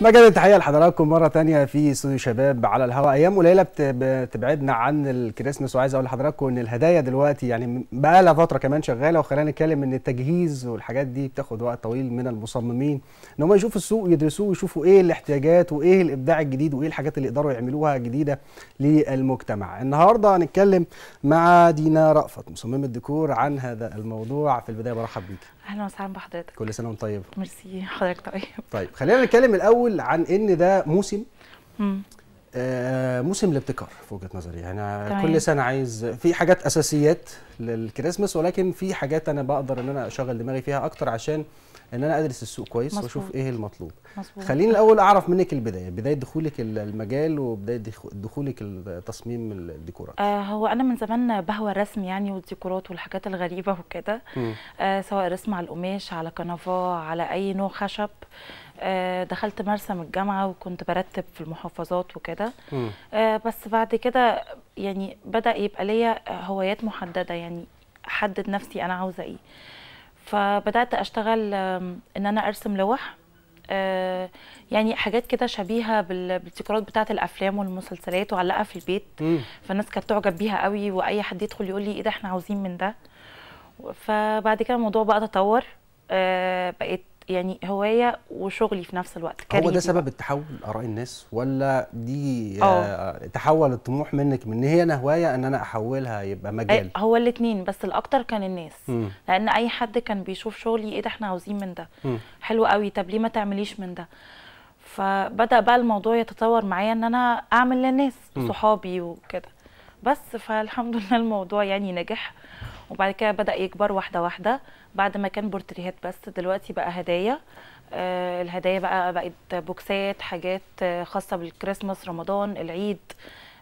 مجد التحيه لحضراتكم مره تانية في استوديو شباب على الهواء ايام قليله بتبعدنا عن الكريسماس وعايز اقول لحضراتكم ان الهدايا دلوقتي يعني بقى لها فتره كمان شغاله وخلينا نتكلم ان التجهيز والحاجات دي بتاخد وقت طويل من المصممين ان هم يشوفوا السوق يدرسوه ويشوفوا ايه الاحتياجات وايه الابداع الجديد وايه الحاجات اللي يقدروا يعملوها جديده للمجتمع النهارده هنتكلم مع دينا رأفت مصممه ديكور عن هذا الموضوع في البدايه برحب بيكي اهلا وسهلا بحضرتك كل سنه وانت طيب ميرسي حضرتك طيب طيب خلينا نتكلم الاول عن ان ده موسم موسم الابتكار في وجهه نظري يعني طيب. كل سنه عايز في حاجات اساسيات للكريسماس ولكن في حاجات انا بقدر ان انا اشغل دماغي فيها اكتر عشان ان انا ادرس السوق كويس مصبوط. واشوف ايه المطلوب مصبوط. خليني الاول اعرف منك البدايه بدايه دخولك المجال وبدايه دخولك تصميم الديكورات آه هو انا من زمان بهوى الرسم يعني والديكورات والحاجات الغريبه وكده آه سواء رسم على القماش على كنفاه على اي نوع خشب آه، دخلت مرسم الجامعه وكنت برتب في المحافظات وكده آه، بس بعد كده يعني بدا يبقى ليا هوايات محدده يعني احدد نفسي انا عاوزه ايه فبدات اشتغل ان انا ارسم لوح آه، يعني حاجات كده شبيهه بالتكرارات بتاعه الافلام والمسلسلات وعلقها في البيت فالناس كانت تعجب بيها قوي واي حد يدخل يقول لي ايه ده احنا عاوزين من ده فبعد كده الموضوع بقى تطور بقيت يعني هوايه وشغلي في نفس الوقت كاريري هو ده سبب التحول اراء الناس ولا دي آه،, آه تحول الطموح منك من ان هي انا هوايه ان انا احولها يبقى آه، مجال هو الاثنين بس الاكتر كان الناس م. لان اي حد كان بيشوف شغلي ايه ده احنا عاوزين من ده م. حلو قوي طب ليه ما تعمليش من ده فبدا بقى الموضوع يتطور معايا ان انا اعمل للناس صحابي وكده بس فالحمد لله الموضوع يعني نجح وبعد كده بدا يكبر واحده واحده بعد ما كان بورتريهات بس دلوقتي بقى هدايا آه، الهدايا بقى بقت بوكسات حاجات آه، خاصه بالكريسماس رمضان العيد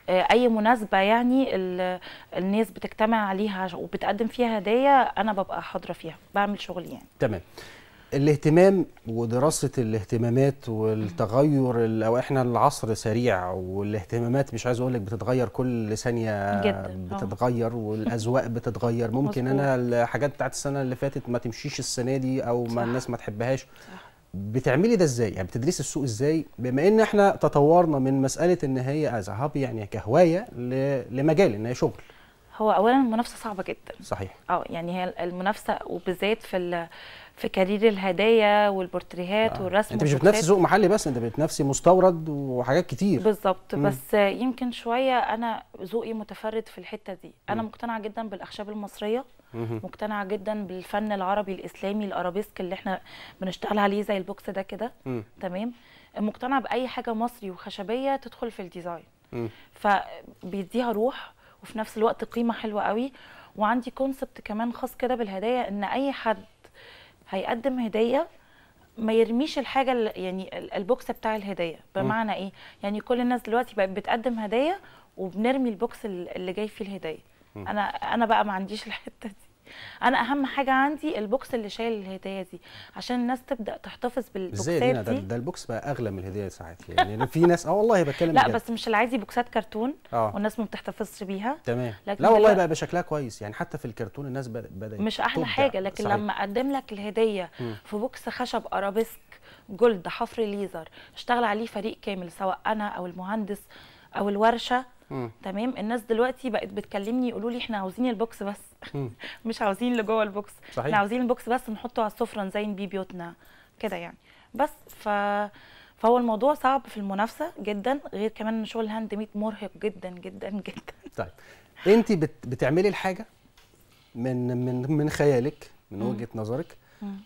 آه، اي مناسبه يعني الناس بتجتمع عليها وبتقدم فيها هدايا انا ببقى حاضره فيها بعمل شغل يعني تمام الاهتمام ودراسة الاهتمامات والتغير او احنا العصر سريع والاهتمامات مش عايز اقول لك بتتغير كل ثانية جدا. آه. بتتغير والاذواق بتتغير ممكن انا الحاجات بتاعت السنة اللي فاتت ما تمشيش السنة دي او ما الناس ما تحبهاش بتعملي ده ازاي يعني بتدرسي السوق ازاي بما ان احنا تطورنا من مساله ان هي از هاب يعني كهوايه لمجال ان هي شغل هو اولا المنافسه صعبه جدا صحيح اه يعني هي المنافسه وبالذات في في كارير الهدايا والبورتريهات آه. والرسم انت مش بتنافسي سوق محلي بس انت بتنافسي مستورد وحاجات كتير بالظبط بس يمكن شويه انا ذوقي متفرد في الحته دي انا م. مقتنعه جدا بالاخشاب المصريه مقتنعه جدا بالفن العربي الاسلامي الارابيسك اللي احنا بنشتغل عليه زي البوكس ده كده تمام مقتنعه باي حاجه مصري وخشبيه تدخل في الديزاين فبيديها روح وفي نفس الوقت قيمه حلوه قوي وعندي كونسبت كمان خاص كده بالهدايا ان اي حد هيقدم هديه ما يرميش الحاجه يعني البوكس بتاع الهديه بمعنى م. ايه يعني كل الناس دلوقتي بقت بتقدم هدايا وبنرمي البوكس اللي جاي فيه الهديه م. انا انا بقى ما عنديش الحته دي انا اهم حاجه عندي البوكس اللي شايل الهدايا دي عشان الناس تبدا تحتفظ بالبوكسات دي ده, ده البوكس بقى اغلى من الهديه ساعات يعني في ناس اه والله بتكلم لا بجد. بس مش العادي بوكسات كرتون أوه. والناس ما بتحتفظش بيها تمام لا والله بقى بشكلها كويس يعني حتى في الكرتون الناس بدات مش احلى حاجه لكن صحيح. لما اقدم لك الهديه م. في بوكس خشب ارابيسك جلد حفر ليزر اشتغل عليه فريق كامل سواء انا او المهندس او الورشه تمام الناس دلوقتي بقت بتكلمني يقولوا لي احنا عاوزين البوكس بس مش عاوزين اللي جوه البوكس صحيح. احنا عاوزين البوكس بس نحطه على السفره نزين بيه بيوتنا كده يعني بس ف فهو الموضوع صعب في المنافسه جدا غير كمان ان شغل الهاند ميد مرهق جدا جدا جدا طيب انت بت... بتعملي الحاجه من من من خيالك من وجهه نظرك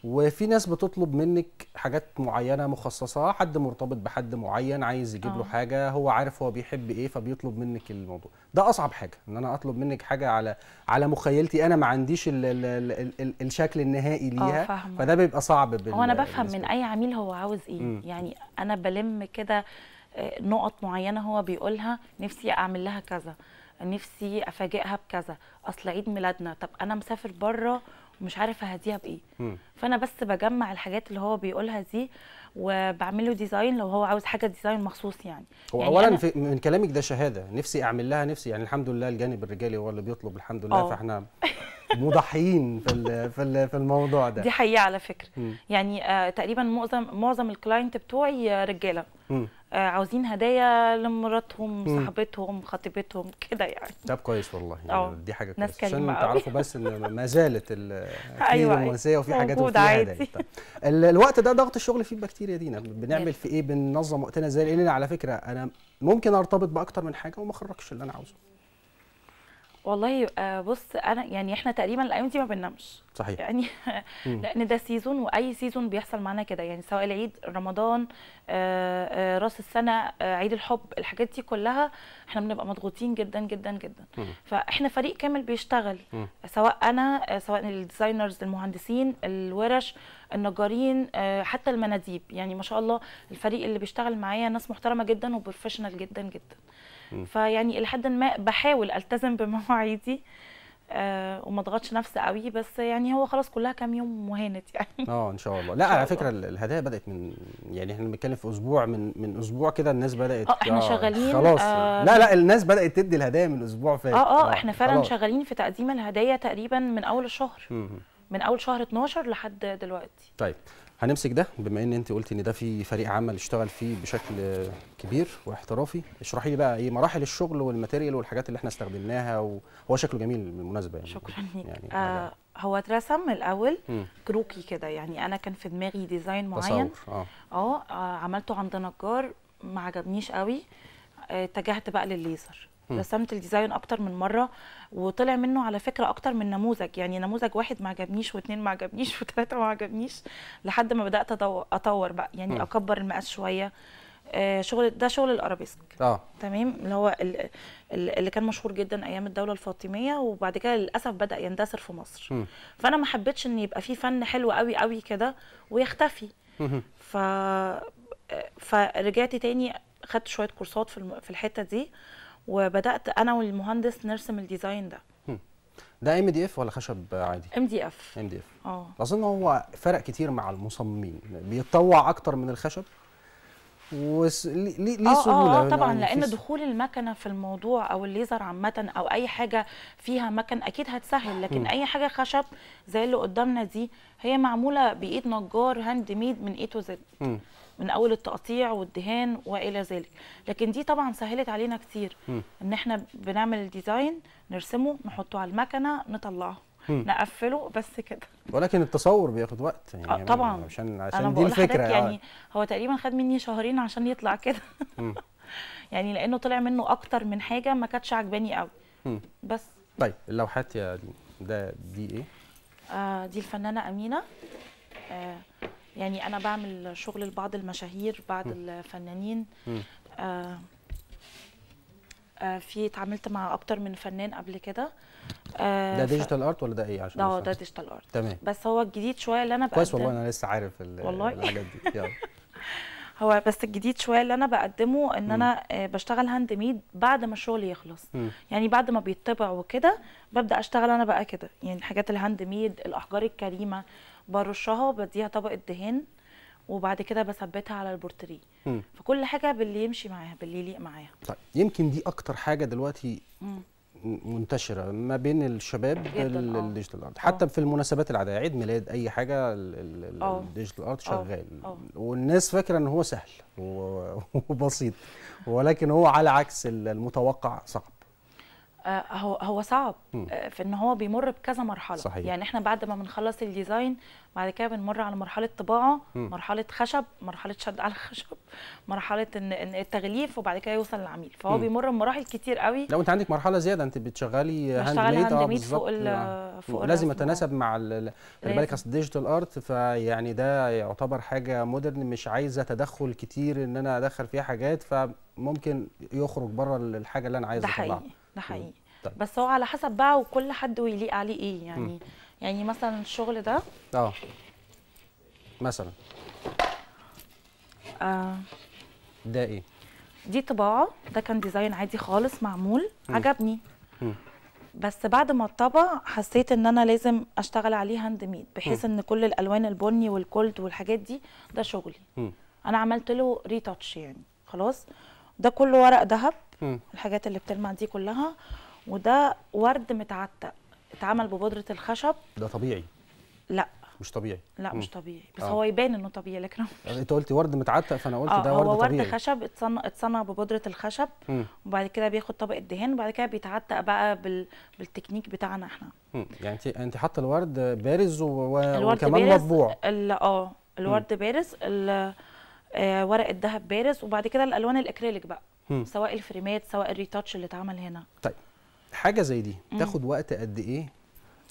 وفي ناس بتطلب منك حاجات معينه مخصصه حد مرتبط بحد معين عايز يجيب له آه. حاجه هو عارف هو بيحب ايه فبيطلب منك الموضوع ده اصعب حاجه ان انا اطلب منك حاجه على على مخيلتي انا ما عنديش الـ الـ الـ الـ الشكل النهائي آه، ليها فده بيبقى صعب بال... هو انا بفهم من اي عميل هو عاوز ايه م. يعني انا بلم كده آه، نقط معينه هو بيقولها نفسي اعمل لها كذا نفسي افاجئها بكذا اصل عيد ميلادنا طب انا مسافر بره مش عارف اهديها بايه فانا بس بجمع الحاجات اللي هو بيقولها دي وبعمل له ديزاين لو هو عاوز حاجه ديزاين مخصوص يعني هو يعني اولا في من كلامك ده شهاده نفسي اعمل لها نفسي يعني الحمد لله الجانب الرجالي هو اللي بيطلب الحمد لله أوه. فاحنا مضحيين في في الموضوع ده دي حقيقه على فكره م. يعني آه تقريبا معظم معظم الكلاينت بتوعي آه، رجاله آه عاوزين هدايا لمراتهم صاحبتهم خطيبتهم كده يعني طب كويس والله يعني أوه. دي حاجه كويسه عشان تعرفوا بس ان ما زالت ايوه الرومانسيه وفي حاجات وفي هدايا الوقت ده ضغط الشغل فيه بقى كتير يا دينا بنعمل في ايه بننظم وقتنا ازاي لان على فكره انا ممكن ارتبط باكتر من حاجه وما اخرجش اللي انا عاوزه والله آه، بص انا يعني احنا تقريبا الايام دي ما بننامش صحيح يعني لان ده سيزون واي سيزون بيحصل معانا كده يعني سواء العيد رمضان آه، آه، راس السنه عيد الحب الحاجات دي كلها احنا بنبقى مضغوطين جدا جدا جدا مم. فاحنا فريق كامل بيشتغل مم. سواء انا سواء الديزاينرز المهندسين الورش النجارين حتى المناديب يعني ما شاء الله الفريق اللي بيشتغل معايا ناس محترمه جدا وبروفيشنال جدا جدا فيعني الى حد ما بحاول التزم بمواعيدي آه، وما اضغطش نفسي قوي بس يعني هو خلاص كلها كام يوم وهانت يعني اه ان شاء الله لا شاء على فكره الله. الهدايا بدات من يعني احنا بنتكلم في اسبوع من من اسبوع كده الناس بدات اه احنا آه شغالين خلاص آه لا لا الناس بدات تدي الهدايا من اسبوع فات آه, اه اه احنا فعلا خلاص. شغالين في تقديم الهدايا تقريبا من اول الشهر من اول شهر 12 لحد دلوقتي طيب هنمسك ده بما ان انت قلت ان ده في فريق عمل اشتغل فيه بشكل كبير واحترافي اشرحي لي بقى ايه مراحل الشغل والماتيريال والحاجات اللي احنا استخدمناها وهو شكله جميل بالمناسبه يعني شكرا ليك يعني آه هو اترسم الاول كروكي كده يعني انا كان في دماغي ديزاين معين تصور. آه. آه. اه عملته عند نجار ما عجبنيش قوي آه، اتجهت بقى للليزر رسمت الديزاين اكتر من مره وطلع منه على فكره اكتر من نموذج يعني نموذج واحد ما عجبنيش واثنين ما عجبنيش وثلاثه ما عجبنيش لحد ما بدات اطور بقى يعني م. اكبر المقاس شويه آه شغل ده شغل الارابيسك اه تمام اللي هو اللي كان مشهور جدا ايام الدوله الفاطميه وبعد كده للاسف بدا يندثر في مصر م. فانا ما حبيتش ان يبقى في فن حلو قوي قوي كده ويختفي ف آه، فرجعت تاني خدت شويه كورسات في في الحته دي وبدات انا والمهندس نرسم الديزاين ده ده ام دي اف ولا خشب عادي ام دي اف ام دي اف اه اظن هو فرق كتير مع المصممين بيتطوع اكتر من الخشب وس... ليه ليه آه سهوله آه, آه يعني طبعا لان دخول المكنه في الموضوع او الليزر عامه او اي حاجه فيها مكن اكيد هتسهل لكن م. اي حاجه خشب زي اللي قدامنا دي هي معموله بايد نجار هاند ميد من اي تو زد من اول التقطيع والدهان والى ذلك لكن دي طبعا سهلت علينا كتير م. ان احنا بنعمل الديزاين نرسمه نحطه على المكنه نطلعه نقفله بس كده ولكن التصور بياخد وقت يعني آه طبعا عشان يعني عشان أنا دي الفكره يعني هو تقريبا خد مني شهرين عشان يطلع كده يعني لانه طلع منه اكتر من حاجه ما كانتش عجباني قوي بس طيب اللوحات يا ده دي ايه آه دي الفنانه امينه آه يعني انا بعمل شغل لبعض المشاهير بعض م. الفنانين آه آه في اتعاملت مع اكتر من فنان قبل كده آه، ده ديجيتال ارت ولا ده ايه عشان اه ده ديجيتال ارت تمام بس هو الجديد شويه اللي انا بقدمه كويس والله انا لسه عارف والله الحاجات دي يلا هو بس الجديد شويه اللي انا بقدمه ان انا آه، بشتغل هاند ميد بعد ما الشغل يخلص م. يعني بعد ما بيتطبع وكده ببدا اشتغل انا بقى كده يعني الحاجات الهاند ميد الاحجار الكريمه برشها وبديها طبقه دهان وبعد كده بثبتها على البورتريه فكل حاجه باللي يمشي معاها باللي يليق معاها طيب يمكن دي اكتر حاجه دلوقتي م. منتشره ما بين الشباب آه. الديجيتال ارت حتى أوه. في المناسبات العاديه عيد ميلاد اي حاجه آه. الديجيتال ارت آه. شغال أوه. والناس فاكره ان هو سهل وبسيط ولكن هو على عكس المتوقع صعب هو هو صعب في ان هو بيمر بكذا مرحله صحيح. يعني احنا بعد ما بنخلص الديزاين بعد كده بنمر على مرحله طباعه مرحله خشب مرحله شد على الخشب مرحله ان التغليف وبعد كده يوصل للعميل فهو م. بيمر بمراحل كتير قوي لو انت عندك مرحله زياده انت بتشغلي هاند آه، ميد اه فوق فوق لازم يتناسب مع خلي بالك اصل ديجيتال ارت فيعني ده يعتبر حاجه مودرن مش عايزه تدخل كتير ان انا ادخل فيها حاجات فممكن يخرج بره الحاجه اللي انا عايزه ده حقيقي ده حقيقي طيب. بس هو على حسب بقى وكل حد ويليق عليه ايه يعني م. يعني مثلا الشغل ده اه مثلا آه. ده ايه دي طباعه ده كان ديزاين عادي خالص معمول م. عجبني م. بس بعد ما اتطبع حسيت ان انا لازم اشتغل عليه هاند ميد بحيث م. ان كل الالوان البني والكولد والحاجات دي ده شغلي م. انا عملت له ريتاتش يعني خلاص ده كله ورق ذهب الحاجات اللي بتلمع دي كلها وده ورد متعتق اتعمل ببودره الخشب ده طبيعي لا مش طبيعي لا مم. مش طبيعي بس آه. هو يبان انه طبيعي لكن يعني انت قلتي ورد متعتق فانا قلت آه ده ورد هو ورد طبيعي. خشب اتصنع اتصنع ببودره الخشب مم. وبعد كده بياخد طبقه الدهان وبعد كده بيتعتق بقى بال... بالتكنيك بتاعنا احنا مم. يعني انت يعني انت حاطه الورد بارز و... الورد وكمان بارز مطبوع ال... اه الورد مم. بارز ال... آه ورق الذهب بارز وبعد كده الالوان الاكريليك بقى مم. سواء الفريمات سواء الريتاتش اللي اتعمل هنا طيب حاجه زي دي تاخد وقت قد ايه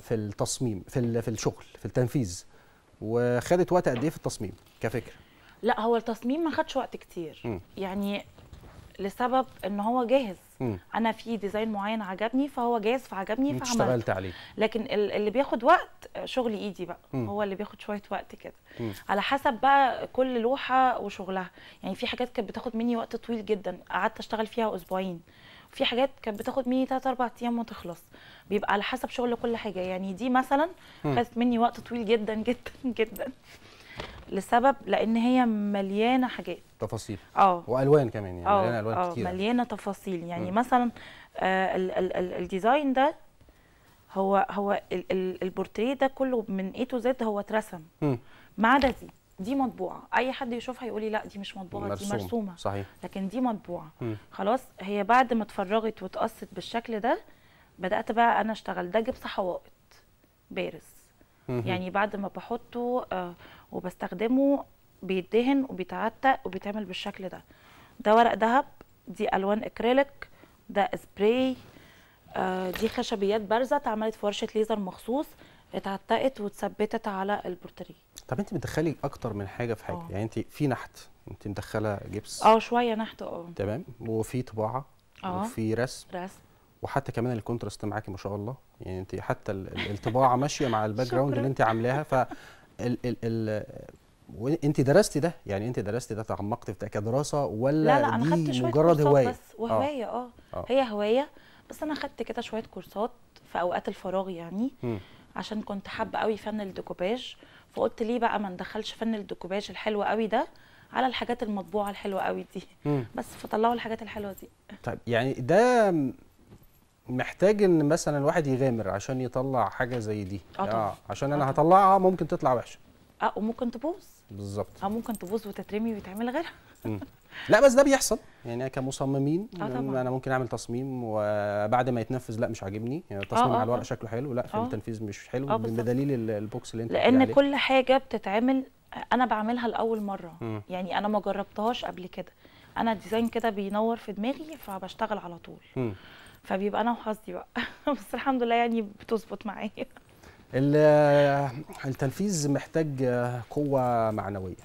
في التصميم في في الشغل في التنفيذ وخدت وقت قد ايه في التصميم كفكره لا هو التصميم ما خدش وقت كتير م. يعني لسبب ان هو جاهز م. انا في ديزاين معين عجبني فهو جاهز فعجبني فعملت اشتغلت عليه لكن اللي بياخد وقت شغل ايدي بقى م. هو اللي بياخد شويه وقت كده على حسب بقى كل لوحه وشغلها يعني في حاجات كانت بتاخد مني وقت طويل جدا قعدت اشتغل فيها اسبوعين في حاجات كانت بتاخد مني 3 4 ايام وتخلص بيبقى على حسب شغل كل حاجه يعني دي مثلا خدت مني وقت طويل جدا جدا جدا لسبب لان هي مليانه حاجات تفاصيل اه والوان كمان يعني أوه. مليانه الوان آه. كتير مليانه تفاصيل يعني م. مثلا آه الديزاين ده هو هو البورتريه ده كله من اي تو زد هو اترسم ما عدا دي دي مطبوعه اي حد يشوفها يقول لي لا دي مش مطبوعه مرسوم. دي مرسومه صحيح. لكن دي مطبوعه م. خلاص هي بعد ما اتفرغت واتقصت بالشكل ده بدات بقى انا اشتغل ده جبس حوائط بارز م. يعني بعد ما بحطه آه وبستخدمه بيدهن وبيتعتق وبيتعمل بالشكل ده ده ورق ذهب دي الوان اكريليك ده سبراي آه دي خشبيات بارزه اتعملت في ورشه ليزر مخصوص اتعتقت واتثبتت على البورتريه طب انت بتدخلي اكتر من حاجه في حاجه أوه. يعني انت في نحت انت مدخله جبس اه شويه نحت اه تمام وفي طباعه اه وفي رسم رسم وحتى كمان الكونتراست معاكي ما شاء الله يعني انت حتى الطباعه ماشيه مع الباك جراوند اللي انت عاملاها ف ال ال ال وانت درستي ده يعني انت درستي ده تعمقتي في كدراسه ولا لا لا انا خدت شويه مجرد هوايه بس اه. وهوايه اه. اه هي هوايه بس انا خدت كده شويه كورسات في اوقات الفراغ يعني م. عشان كنت حابه قوي فن الديكوباج فقلت ليه بقى ما ندخلش فن الديكوباج الحلو قوي ده على الحاجات المطبوعه الحلوه قوي دي مم. بس فطلعوا الحاجات الحلوه دي طيب يعني ده محتاج ان مثلا الواحد يغامر عشان يطلع حاجه زي دي اه, آه عشان انا آه، هطلعها آه، ممكن تطلع وحشه اه وممكن تبوظ بالظبط اه ممكن تبوظ وتترمي ويتعمل غيرها لا بس ده بيحصل يعني كمصممين آه طبعا. انا ممكن اعمل تصميم وبعد ما يتنفذ لا مش عاجبني يعني التصميم آه،, آه على الورق آه. شكله حلو لا في آه. التنفيذ مش حلو آه بدليل البوكس اللي انت لان عليه. كل حاجه بتتعمل انا بعملها لاول مره م. يعني انا ما جربتهاش قبل كده انا ديزاين كده بينور في دماغي فبشتغل على طول م. فبيبقى انا وحظي بقى بس الحمد لله يعني بتظبط معايا التنفيذ محتاج قوه معنويه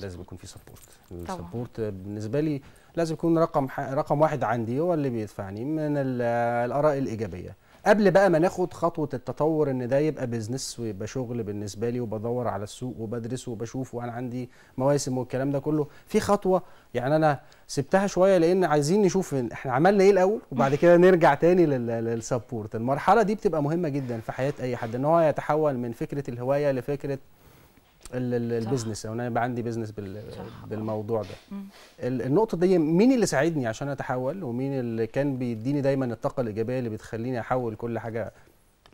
لازم يكون في سبورت السبورت بالنسبه لي لازم يكون رقم رقم واحد عندي هو اللي بيدفعني من الاراء الايجابيه قبل بقى ما ناخد خطوه التطور ان ده يبقى بزنس ويبقى شغل بالنسبه لي وبدور على السوق وبدرس وبشوف وانا عندي مواسم والكلام ده كله في خطوه يعني انا سبتها شويه لان عايزين نشوف احنا عملنا ايه الاول وبعد كده نرجع تاني للسبورت المرحله دي بتبقى مهمه جدا في حياه اي حد ان هو يتحول من فكره الهوايه لفكره البيزنس او يعني انا يبقى عندي بيزنس بالموضوع ده النقطه دي مين اللي ساعدني عشان اتحول ومين اللي كان بيديني دايما الطاقه الايجابيه اللي بتخليني احول كل حاجه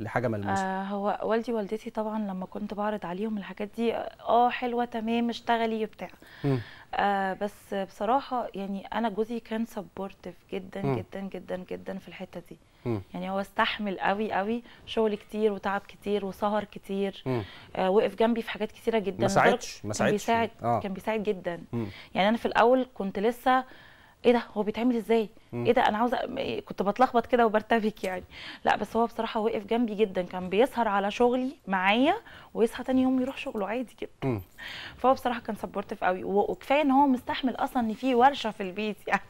لحاجه ملموسه آه هو والدي والدتي طبعا لما كنت بعرض عليهم الحاجات دي اه حلوه تمام اشتغلي بتاع آه بس بصراحه يعني انا جوزي كان سبورتيف جدا م. جدا جدا جدا في الحته دي م. يعني هو استحمل قوي قوي شغل كتير وتعب كتير وسهر كتير آه وقف جنبي في حاجات كتيره جدا ما ساعدش ما ساعدش كان بيساعد آه. كان بيساعد جدا م. يعني انا في الاول كنت لسه ايه ده هو بيتعمل ازاي ايه ده انا عاوزه كنت بتلخبط كده وبرتبك يعني لا بس هو بصراحه وقف جنبي جدا كان بيسهر على شغلي معايا ويصحى تاني يوم يروح شغله عادي جدا م. فهو بصراحه كان سبورتيف قوي وكفايه ان هو مستحمل اصلا ان في ورشه في البيت يعني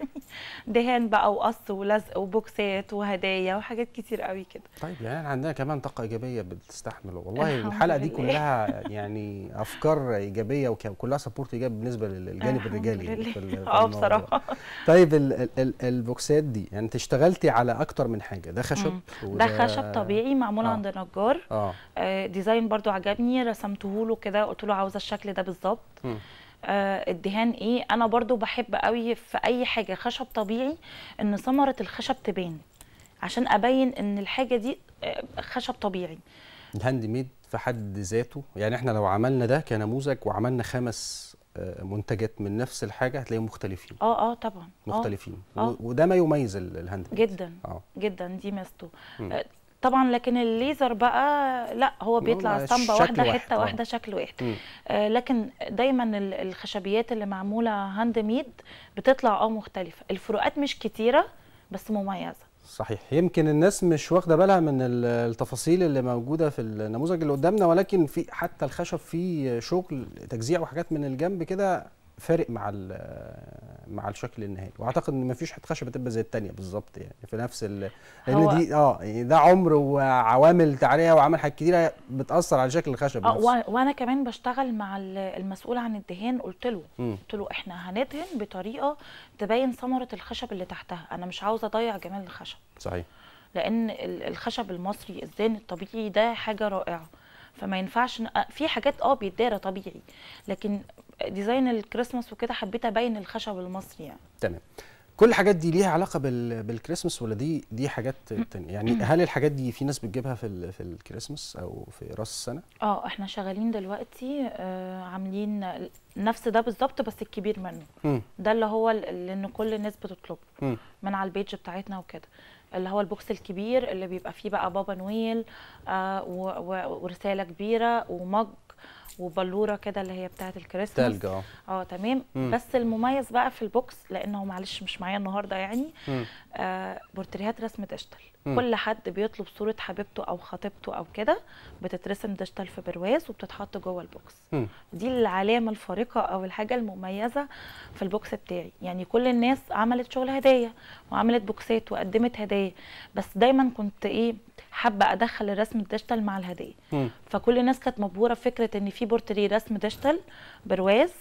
دهان بقى وقص ولزق وبوكسات وهدايا وحاجات كتير قوي كده طيب يعني عندنا كمان طاقه ايجابيه بتستحمل والله الحلقه دي كلها يعني افكار ايجابيه وكلها سبورت ايجابي بالنسبه للجانب الرجالي اه بصراحه طيب ال ال ال البوكسات دي يعني انت اشتغلتي على اكتر من حاجه ده خشب ده خشب طبيعي معمول آه. عند نجار آه. آه ديزاين برضو عجبني رسمته له كده قلت له عاوزه الشكل ده بالظبط آه الدهان ايه انا برضو بحب قوي في اي حاجه خشب طبيعي ان ثمره الخشب تبان عشان ابين ان الحاجه دي آه، خشب طبيعي الهاند ميد في حد ذاته يعني احنا لو عملنا ده كنموذج وعملنا خمس آه، منتجات من نفس الحاجه هتلاقيهم مختلفين اه اه طبعا آه. مختلفين آه. وده ما يميز الهاند جدا آه. جدا دي ميزته آه، طبعا لكن الليزر بقى لا هو بيطلع اسطمبه واحده واحد. حته واحده شكل واحد آه لكن دايما الخشبيات اللي معموله هاند ميد بتطلع اه مختلفه الفروقات مش كتيره بس مميزه صحيح يمكن الناس مش واخده بالها من التفاصيل اللي موجوده في النموذج اللي قدامنا ولكن في حتى الخشب فيه شغل تجزيع وحاجات من الجنب كده فارق مع مع الشكل النهائي واعتقد ان مفيش حته خشبه تبقى زي الثانيه بالظبط يعني في نفس ال... لان دي اه يعني ده عمر وعوامل تعريه وعوامل حاجات كتيره بتاثر على شكل الخشب آه وانا كمان بشتغل مع المسؤول عن الدهان قلت له قلت له احنا هندهن بطريقه تبين ثمره الخشب اللي تحتها انا مش عاوزه اضيع جمال الخشب صحيح لان الخشب المصري الزين الطبيعي ده حاجه رائعه فما ينفعش في حاجات اه بيتدارى طبيعي لكن ديزاين الكريسماس وكده حبيت ابين الخشب المصري يعني تمام كل الحاجات دي ليها علاقه بال... بالكريسماس ولا دي دي حاجات تانية يعني هل الحاجات دي في ناس بتجيبها في ال... في الكريسماس او في راس السنه اه احنا شغالين دلوقتي آه عاملين نفس ده بالظبط بس الكبير منه ده اللي هو اللي ان كل الناس بتطلبه من على البيج بتاعتنا وكده اللي هو البوكس الكبير اللي بيبقى فيه بقى بابا نويل آه و... و... ورساله كبيره ومج وبلوره كده اللي هي بتاعه الكريسماس تلج اه اه تمام مم. بس المميز بقى في البوكس لانه معلش مش معايا النهارده يعني آه بورتريهات رسم ديجيتال كل حد بيطلب صوره حبيبته او خطيبته او كده بتترسم ديجيتال في برواز وبتتحط جوه البوكس مم. دي العلامه الفارقه او الحاجه المميزه في البوكس بتاعي يعني كل الناس عملت شغل هدايا وعملت بوكسات وقدمت هدايا بس دايما كنت ايه حابه ادخل الرسم الديجيتال مع الهديه فكل الناس كانت مبهوره بفكره ان في بورتري رسم ديجيتال برواز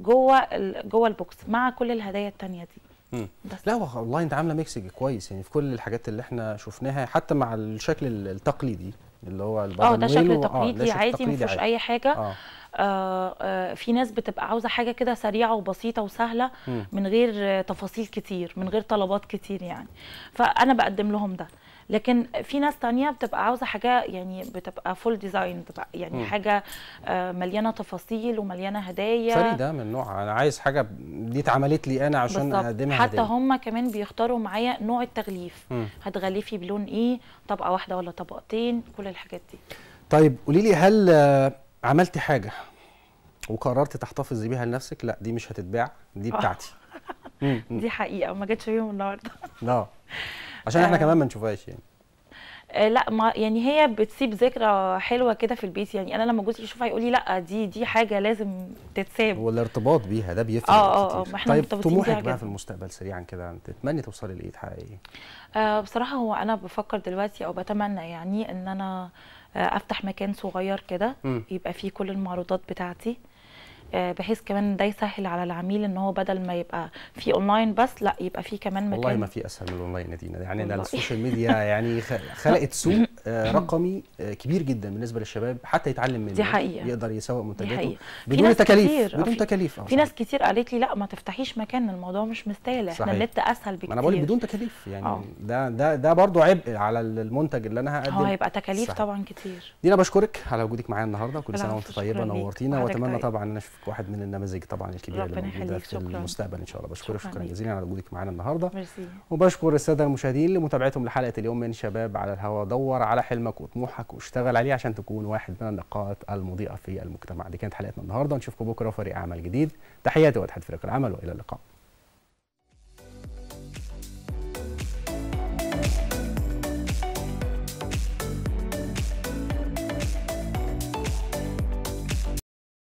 جوه جوه البوكس مع كل الهدايا الثانيه دي لا والله انت عامله ميكس كويس يعني في كل الحاجات اللي احنا شفناها حتى مع الشكل التقليدي اللي هو اه ده شكل آه، تقليدي آه عادي ما فيهوش اي حاجه آه. آه آه في ناس بتبقى عاوزه حاجه كده سريعه وبسيطه وسهله م. من غير تفاصيل كتير من غير طلبات كتير يعني فانا بقدم لهم ده لكن في ناس تانية بتبقى عاوزه حاجه يعني بتبقى فول ديزاين بتبقى يعني مم. حاجه آه، مليانه تفاصيل ومليانه هدايا فريده من نوع انا عايز حاجه دي اتعملت لي انا عشان اقدمها حتى هما كمان بيختاروا معايا نوع التغليف مم. هتغلفي بلون ايه طبقه واحده ولا طبقتين كل الحاجات دي طيب قولي لي هل آه، عملتي حاجه وقررت تحتفظي بيها لنفسك لا دي مش هتتباع دي آه. بتاعتي دي حقيقه ما جاتش فيهم النهارده لا عشان احنا آه. كمان ما نشوفهاش يعني آه، لا ما يعني هي بتسيب ذكرى حلوه كده في البيت يعني انا لما جوزي يشوفها يقول لي لا دي دي حاجه لازم تتساب والارتباط بيها ده بيفرق اه اه, آه، ما احنا طيب طموحك بقى في المستقبل سريعا كده تتمني توصلي لايه تحققي ايه؟ آه بصراحه هو انا بفكر دلوقتي او بتمنى يعني ان انا افتح مكان صغير كده يبقى فيه كل المعروضات بتاعتي آه، بحيث كمان ده يسهل على العميل ان هو بدل ما يبقى في اونلاين بس لا يبقى في كمان مكان والله ما في اسهل من الاونلاين يا دينا يعني السوشيال ميديا يعني خلقت سوق آه، رقمي آه، كبير جدا بالنسبه للشباب حتى يتعلم منه دي حقيقة. يقدر يسوق منتجاته بدون تكاليف بدون تكاليف في ناس كتير قالت لي لا ما تفتحيش مكان الموضوع مش مستاهل احنا النت اسهل بكتير ما انا بقول بدون تكاليف يعني أوه. ده ده ده برضه عبء على المنتج اللي انا هقدمه هو هيبقى تكاليف صحيح. طبعا كتير دينا بشكرك على وجودك معايا النهارده كل سنه وانت طيبه نورتينا واتمنى طيب. طبعا ان اشوفك واحد من النماذج طبعا الكبيره اللي موجوده في المستقبل ان شاء الله بشكرك شكرا جزيلا على وجودك معانا النهارده وبشكر الساده المشاهدين لمتابعتهم لحلقه اليوم من شباب على الهواء دور على حلمك وطموحك واشتغل عليه عشان تكون واحد من النقاط المضيئه في المجتمع دي كانت حلقتنا النهارده نشوفكم بكره فريق عمل جديد تحياتي واتحاد فريق العمل والى اللقاء